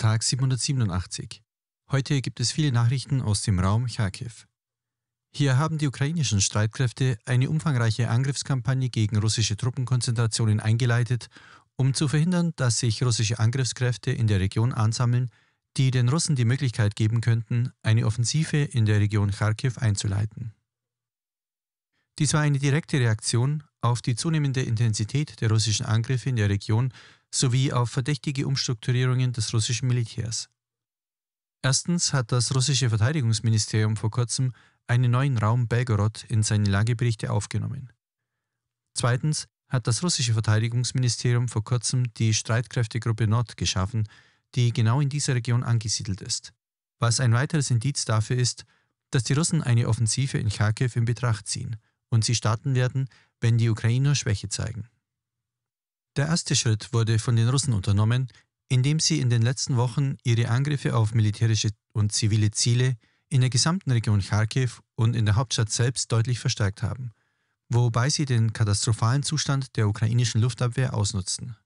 Tag 787. Heute gibt es viele Nachrichten aus dem Raum Kharkiv. Hier haben die ukrainischen Streitkräfte eine umfangreiche Angriffskampagne gegen russische Truppenkonzentrationen eingeleitet, um zu verhindern, dass sich russische Angriffskräfte in der Region ansammeln, die den Russen die Möglichkeit geben könnten, eine Offensive in der Region Kharkiv einzuleiten. Dies war eine direkte Reaktion auf die zunehmende Intensität der russischen Angriffe in der Region sowie auf verdächtige Umstrukturierungen des russischen Militärs. Erstens hat das russische Verteidigungsministerium vor kurzem einen neuen Raum Belgorod in seine Lageberichte aufgenommen. Zweitens hat das russische Verteidigungsministerium vor kurzem die Streitkräftegruppe Nord geschaffen, die genau in dieser Region angesiedelt ist, was ein weiteres Indiz dafür ist, dass die Russen eine Offensive in Kharkiv in Betracht ziehen und sie starten werden, wenn die Ukrainer Schwäche zeigen. Der erste Schritt wurde von den Russen unternommen, indem sie in den letzten Wochen ihre Angriffe auf militärische und zivile Ziele in der gesamten Region Kharkiv und in der Hauptstadt selbst deutlich verstärkt haben, wobei sie den katastrophalen Zustand der ukrainischen Luftabwehr ausnutzten.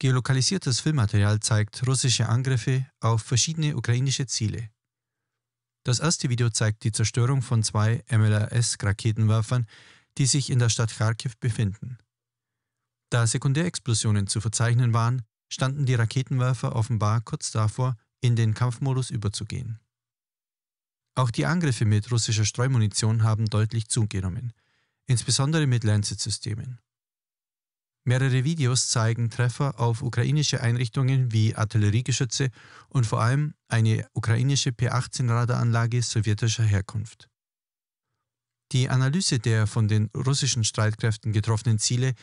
Geolokalisiertes Filmmaterial zeigt russische Angriffe auf verschiedene ukrainische Ziele. Das erste Video zeigt die Zerstörung von zwei mlrs raketenwerfern die sich in der Stadt Kharkiv befinden. Da Sekundärexplosionen zu verzeichnen waren, standen die Raketenwerfer offenbar kurz davor, in den Kampfmodus überzugehen. Auch die Angriffe mit russischer Streumunition haben deutlich zugenommen, insbesondere mit Lancet-Systemen. Mehrere Videos zeigen Treffer auf ukrainische Einrichtungen wie Artilleriegeschütze und vor allem eine ukrainische P-18-Radaranlage sowjetischer Herkunft. Die Analyse der von den russischen Streitkräften getroffenen Ziele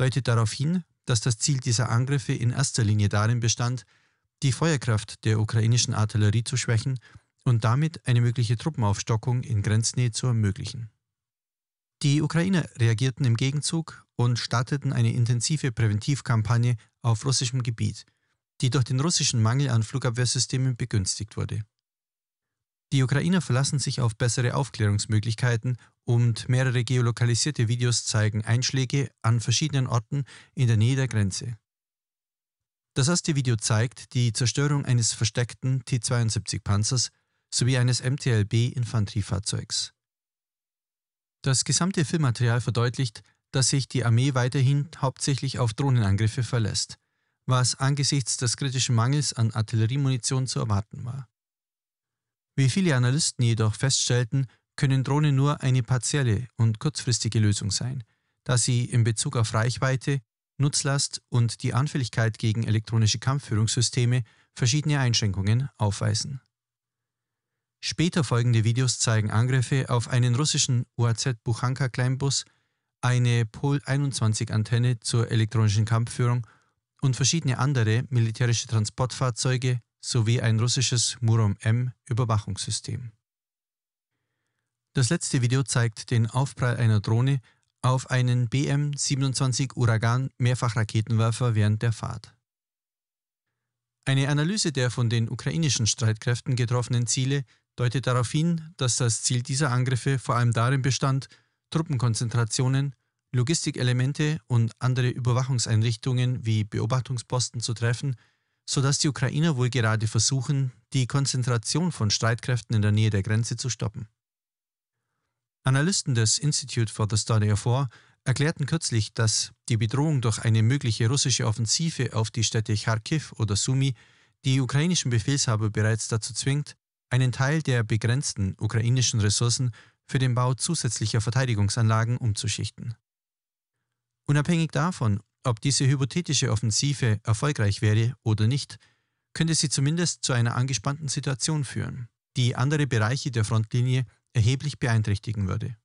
deutet darauf hin, dass das Ziel dieser Angriffe in erster Linie darin bestand, die Feuerkraft der ukrainischen Artillerie zu schwächen und damit eine mögliche Truppenaufstockung in Grenznähe zu ermöglichen. Die Ukrainer reagierten im Gegenzug und starteten eine intensive Präventivkampagne auf russischem Gebiet, die durch den russischen Mangel an Flugabwehrsystemen begünstigt wurde. Die Ukrainer verlassen sich auf bessere Aufklärungsmöglichkeiten und mehrere geolokalisierte Videos zeigen Einschläge an verschiedenen Orten in der Nähe der Grenze. Das erste Video zeigt die Zerstörung eines versteckten T-72-Panzers sowie eines MTLB-Infanteriefahrzeugs. Das gesamte Filmmaterial verdeutlicht, dass sich die Armee weiterhin hauptsächlich auf Drohnenangriffe verlässt, was angesichts des kritischen Mangels an Artilleriemunition zu erwarten war. Wie viele Analysten jedoch feststellten, können Drohnen nur eine partielle und kurzfristige Lösung sein, da sie in Bezug auf Reichweite, Nutzlast und die Anfälligkeit gegen elektronische Kampfführungssysteme verschiedene Einschränkungen aufweisen. Später folgende Videos zeigen Angriffe auf einen russischen UAZ Buchanka Kleinbus, eine Pol-21-Antenne zur elektronischen Kampfführung und verschiedene andere militärische Transportfahrzeuge, sowie ein russisches Murom-M-Überwachungssystem. Das letzte Video zeigt den Aufprall einer Drohne auf einen BM-27 Uragan Mehrfachraketenwerfer während der Fahrt. Eine Analyse der von den ukrainischen Streitkräften getroffenen Ziele deutet darauf hin, dass das Ziel dieser Angriffe vor allem darin bestand, Truppenkonzentrationen, Logistikelemente und andere Überwachungseinrichtungen wie Beobachtungsposten zu treffen, sodass die Ukrainer wohl gerade versuchen, die Konzentration von Streitkräften in der Nähe der Grenze zu stoppen. Analysten des Institute for the Study of War erklärten kürzlich, dass die Bedrohung durch eine mögliche russische Offensive auf die Städte Kharkiv oder Sumi die ukrainischen Befehlshaber bereits dazu zwingt, einen Teil der begrenzten ukrainischen Ressourcen für den Bau zusätzlicher Verteidigungsanlagen umzuschichten. Unabhängig davon, ob diese hypothetische Offensive erfolgreich wäre oder nicht, könnte sie zumindest zu einer angespannten Situation führen, die andere Bereiche der Frontlinie erheblich beeinträchtigen würde.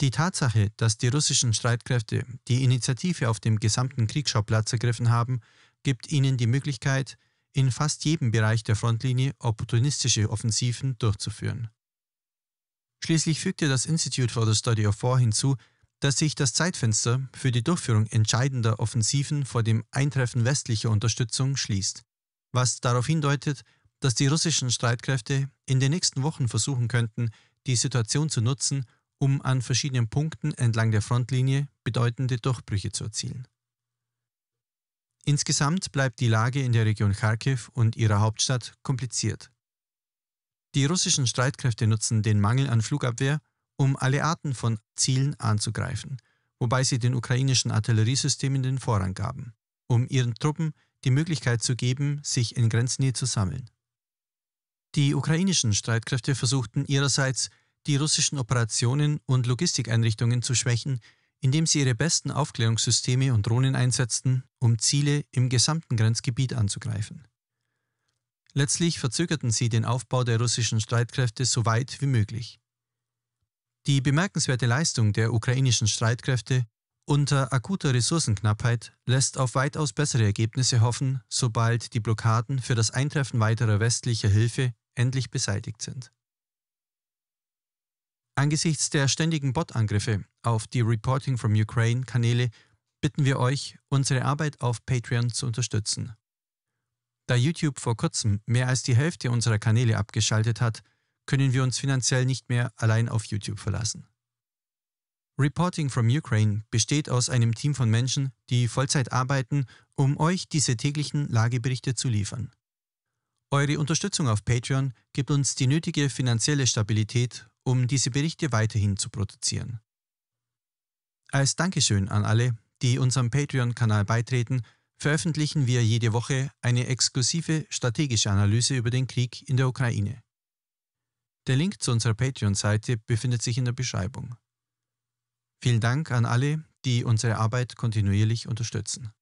Die Tatsache, dass die russischen Streitkräfte die Initiative auf dem gesamten Kriegsschauplatz ergriffen haben, gibt ihnen die Möglichkeit, in fast jedem Bereich der Frontlinie opportunistische Offensiven durchzuführen. Schließlich fügte das Institute for the Study of War hinzu, dass sich das Zeitfenster für die Durchführung entscheidender Offensiven vor dem Eintreffen westlicher Unterstützung schließt, was darauf hindeutet, dass die russischen Streitkräfte in den nächsten Wochen versuchen könnten, die Situation zu nutzen, um an verschiedenen Punkten entlang der Frontlinie bedeutende Durchbrüche zu erzielen. Insgesamt bleibt die Lage in der Region Kharkiv und ihrer Hauptstadt kompliziert. Die russischen Streitkräfte nutzen den Mangel an Flugabwehr um alle Arten von Zielen anzugreifen, wobei sie den ukrainischen Artilleriesystemen den Vorrang gaben, um ihren Truppen die Möglichkeit zu geben, sich in Grenznähe zu sammeln. Die ukrainischen Streitkräfte versuchten ihrerseits, die russischen Operationen und Logistikeinrichtungen zu schwächen, indem sie ihre besten Aufklärungssysteme und Drohnen einsetzten, um Ziele im gesamten Grenzgebiet anzugreifen. Letztlich verzögerten sie den Aufbau der russischen Streitkräfte so weit wie möglich. Die bemerkenswerte Leistung der ukrainischen Streitkräfte unter akuter Ressourcenknappheit lässt auf weitaus bessere Ergebnisse hoffen, sobald die Blockaden für das Eintreffen weiterer westlicher Hilfe endlich beseitigt sind. Angesichts der ständigen Bot-Angriffe auf die Reporting from Ukraine-Kanäle bitten wir euch, unsere Arbeit auf Patreon zu unterstützen. Da YouTube vor kurzem mehr als die Hälfte unserer Kanäle abgeschaltet hat, können wir uns finanziell nicht mehr allein auf YouTube verlassen. Reporting from Ukraine besteht aus einem Team von Menschen, die Vollzeit arbeiten, um euch diese täglichen Lageberichte zu liefern. Eure Unterstützung auf Patreon gibt uns die nötige finanzielle Stabilität, um diese Berichte weiterhin zu produzieren. Als Dankeschön an alle, die unserem Patreon-Kanal beitreten, veröffentlichen wir jede Woche eine exklusive strategische Analyse über den Krieg in der Ukraine. Der Link zu unserer Patreon-Seite befindet sich in der Beschreibung. Vielen Dank an alle, die unsere Arbeit kontinuierlich unterstützen.